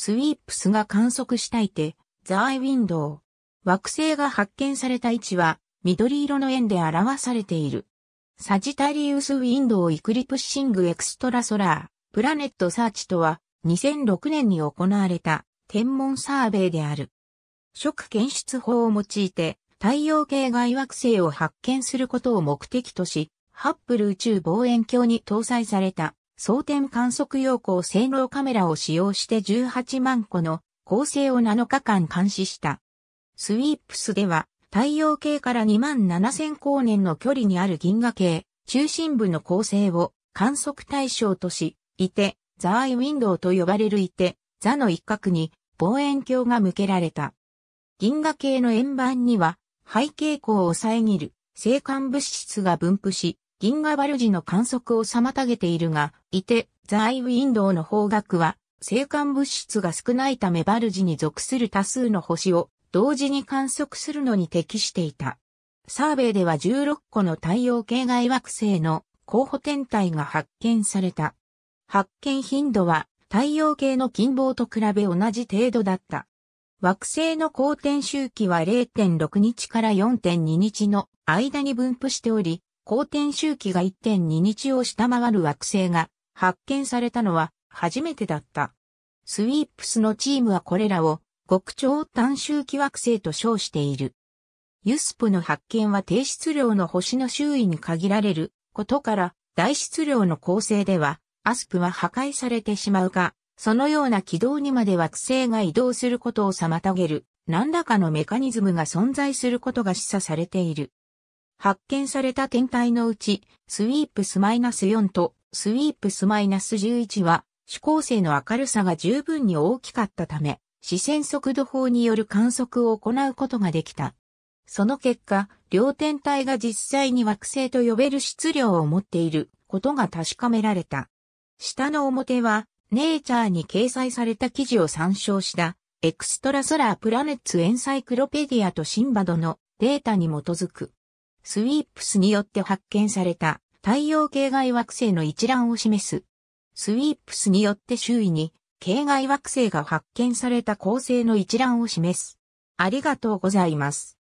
スウィープスが観測したいて、ザアイウィンドウ。惑星が発見された位置は、緑色の円で表されている。サジタリウスウィンドウイクリプッシングエクストラソラー、プラネットサーチとは、2006年に行われた天文サーベイである。食検出法を用いて、太陽系外惑星を発見することを目的とし、ハッブル宇宙望遠鏡に搭載された装填観測用光性能カメラを使用して18万個の構成を7日間監視した。スウィープスでは太陽系から2万7000光年の距離にある銀河系中心部の構成を観測対象とし、いて、ザーイウィンドウと呼ばれるいて、座の一角に望遠鏡が向けられた。銀河系の円盤には背景光を遮る静観物質が分布し、銀河バルジの観測を妨げているが、いて、在ウィンドウの方角は、生還物質が少ないためバルジに属する多数の星を同時に観測するのに適していた。サーベイでは16個の太陽系外惑星の候補天体が発見された。発見頻度は太陽系の近傍と比べ同じ程度だった。惑星の公転周期は0.6日から4.2日の間に分布しており、公転周期が1.2日を下回る惑星が発見されたのは初めてだった。スウィープスのチームはこれらを極超短周期惑星と称している。ユスプの発見は低質量の星の周囲に限られることから大質量の構成ではアスプは破壊されてしまうが、そのような軌道にまで惑星が移動することを妨げる何らかのメカニズムが存在することが示唆されている。発見された天体のうち、スウィープスマイナス -4 とスウィープスマイナス -11 は、主光性の明るさが十分に大きかったため、視線速度法による観測を行うことができた。その結果、両天体が実際に惑星と呼べる質量を持っていることが確かめられた。下の表は、ネイチャーに掲載された記事を参照した、エクストラソラープラネッツエンサイクロペディアとシンバドのデータに基づく。スウィープスによって発見された太陽系外惑星の一覧を示す。スウィープスによって周囲に系外惑星が発見された構成の一覧を示す。ありがとうございます。